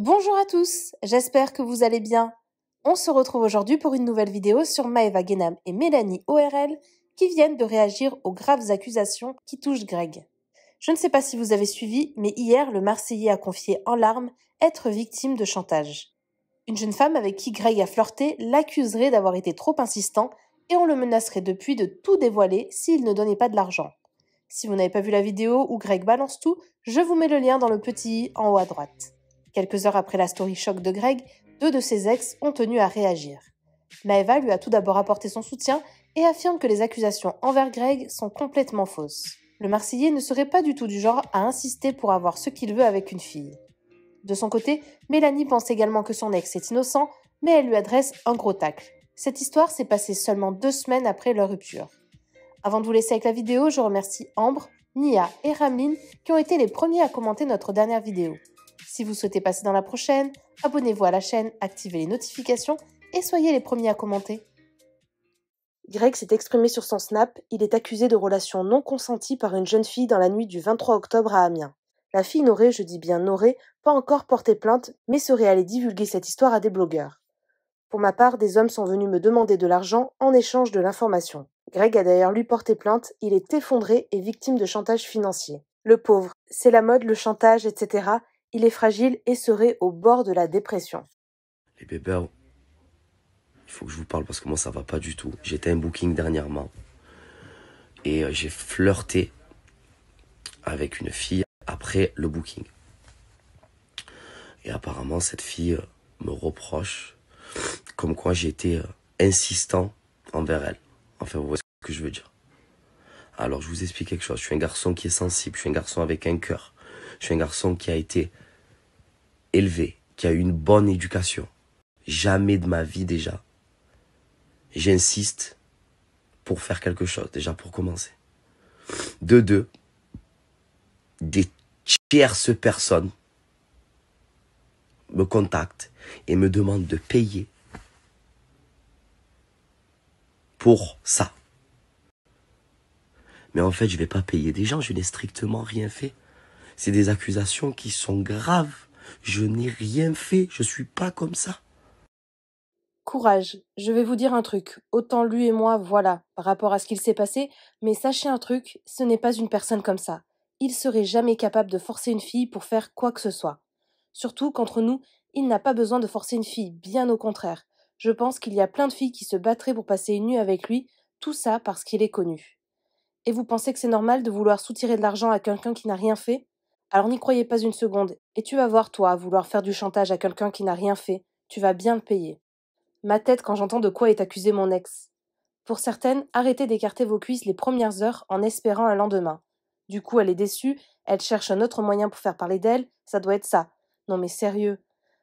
Bonjour à tous, j'espère que vous allez bien. On se retrouve aujourd'hui pour une nouvelle vidéo sur Maeva Genam et Mélanie ORL qui viennent de réagir aux graves accusations qui touchent Greg. Je ne sais pas si vous avez suivi, mais hier, le Marseillais a confié en larmes être victime de chantage. Une jeune femme avec qui Greg a flirté l'accuserait d'avoir été trop insistant et on le menacerait depuis de tout dévoiler s'il ne donnait pas de l'argent. Si vous n'avez pas vu la vidéo où Greg balance tout, je vous mets le lien dans le petit i en haut à droite. Quelques heures après la story choc de Greg, deux de ses ex ont tenu à réagir. Maeva lui a tout d'abord apporté son soutien et affirme que les accusations envers Greg sont complètement fausses. Le Marseillais ne serait pas du tout du genre à insister pour avoir ce qu'il veut avec une fille. De son côté, Mélanie pense également que son ex est innocent, mais elle lui adresse un gros tacle. Cette histoire s'est passée seulement deux semaines après leur rupture. Avant de vous laisser avec la vidéo, je remercie Ambre, Nia et Ramlin qui ont été les premiers à commenter notre dernière vidéo. Si vous souhaitez passer dans la prochaine, abonnez-vous à la chaîne, activez les notifications et soyez les premiers à commenter. Greg s'est exprimé sur son snap, il est accusé de relations non consenties par une jeune fille dans la nuit du 23 octobre à Amiens. La fille n'aurait, je dis bien n'aurait, pas encore porté plainte, mais serait allée divulguer cette histoire à des blogueurs. Pour ma part, des hommes sont venus me demander de l'argent en échange de l'information. Greg a d'ailleurs lui porté plainte, il est effondré et victime de chantage financier. Le pauvre, c'est la mode, le chantage, etc il est fragile et serait au bord de la dépression. Les bébés, il faut que je vous parle parce que moi ça va pas du tout. J'étais un booking dernièrement et euh, j'ai flirté avec une fille après le booking. Et apparemment cette fille euh, me reproche comme quoi j'étais euh, insistant envers elle. Enfin vous voyez ce que je veux dire. Alors je vous explique quelque chose. Je suis un garçon qui est sensible, je suis un garçon avec un cœur. Je suis un garçon qui a été élevé, qui a eu une bonne éducation. Jamais de ma vie déjà. J'insiste pour faire quelque chose, déjà pour commencer. De deux, des tierces personnes me contactent et me demandent de payer pour ça. Mais en fait, je vais pas payer des gens, je n'ai strictement rien fait. C'est des accusations qui sont graves. Je n'ai rien fait, je suis pas comme ça. Courage, je vais vous dire un truc. Autant lui et moi, voilà, par rapport à ce qu'il s'est passé, mais sachez un truc, ce n'est pas une personne comme ça. Il serait jamais capable de forcer une fille pour faire quoi que ce soit. Surtout qu'entre nous, il n'a pas besoin de forcer une fille, bien au contraire. Je pense qu'il y a plein de filles qui se battraient pour passer une nuit avec lui, tout ça parce qu'il est connu. Et vous pensez que c'est normal de vouloir soutirer de l'argent à quelqu'un qui n'a rien fait alors n'y croyez pas une seconde, et tu vas voir, toi, vouloir faire du chantage à quelqu'un qui n'a rien fait, tu vas bien le payer. Ma tête quand j'entends de quoi est accusé mon ex. Pour certaines, arrêtez d'écarter vos cuisses les premières heures en espérant un lendemain. Du coup, elle est déçue, elle cherche un autre moyen pour faire parler d'elle, ça doit être ça. Non mais sérieux.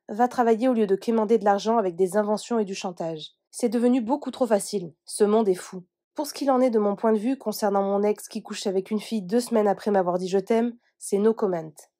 Va travailler au lieu de quémander de l'argent avec des inventions et du chantage. C'est devenu beaucoup trop facile. Ce monde est fou. Pour ce qu'il en est de mon point de vue concernant mon ex qui couche avec une fille deux semaines après m'avoir dit je t'aime, c'est no comment.